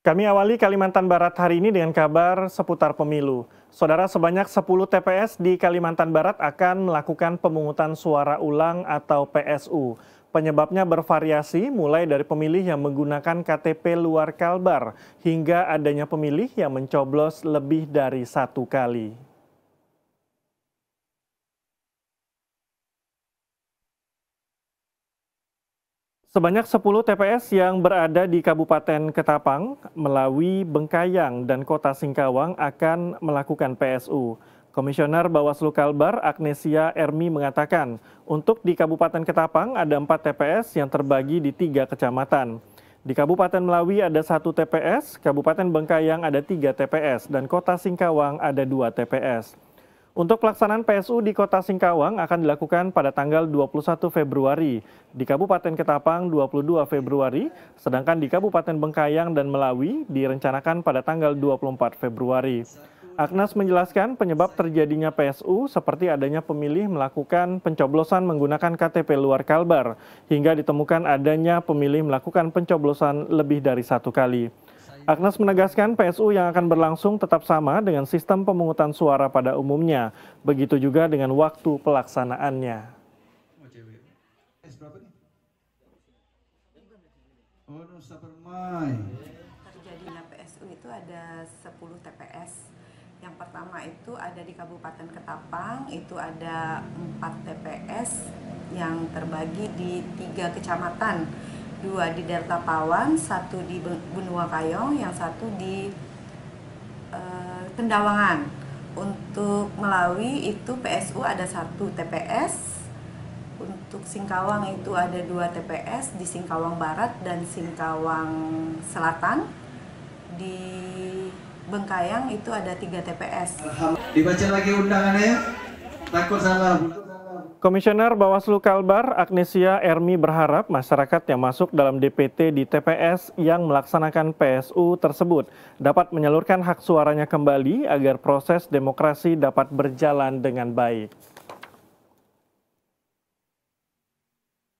Kami awali Kalimantan Barat hari ini dengan kabar seputar pemilu. Saudara sebanyak 10 TPS di Kalimantan Barat akan melakukan pemungutan suara ulang atau PSU. Penyebabnya bervariasi mulai dari pemilih yang menggunakan KTP luar Kalbar hingga adanya pemilih yang mencoblos lebih dari satu kali. Sebanyak 10 TPS yang berada di Kabupaten Ketapang, Melawi, Bengkayang, dan Kota Singkawang akan melakukan PSU. Komisioner Bawaslu Kalbar Agnesia Ermi mengatakan, untuk di Kabupaten Ketapang ada 4 TPS yang terbagi di tiga kecamatan. Di Kabupaten Melawi ada satu TPS, Kabupaten Bengkayang ada tiga TPS, dan Kota Singkawang ada dua TPS. Untuk pelaksanaan PSU di Kota Singkawang akan dilakukan pada tanggal 21 Februari, di Kabupaten Ketapang 22 Februari, sedangkan di Kabupaten Bengkayang dan Melawi direncanakan pada tanggal 24 Februari. Agnes menjelaskan penyebab terjadinya PSU seperti adanya pemilih melakukan pencoblosan menggunakan KTP luar Kalbar, hingga ditemukan adanya pemilih melakukan pencoblosan lebih dari satu kali. Agnes menegaskan PSU yang akan berlangsung tetap sama dengan sistem pemungutan suara pada umumnya, begitu juga dengan waktu pelaksanaannya. Oh, Terjadinya PSU itu ada 10 TPS. Yang pertama itu ada di Kabupaten Ketapang, itu ada 4 TPS yang terbagi di tiga kecamatan dua di Delta Pawan, satu di Benua Kayong, yang satu di uh, Untuk Melawi itu PSU ada satu TPS, untuk Singkawang itu ada dua TPS di Singkawang Barat dan Singkawang Selatan. Di Bengkayang itu ada tiga TPS. Dibaca lagi undangannya. Takut salah. Komisioner Bawaslu Kalbar Agnesia Ermi berharap masyarakat yang masuk dalam DPT di TPS yang melaksanakan PSU tersebut dapat menyalurkan hak suaranya kembali agar proses demokrasi dapat berjalan dengan baik.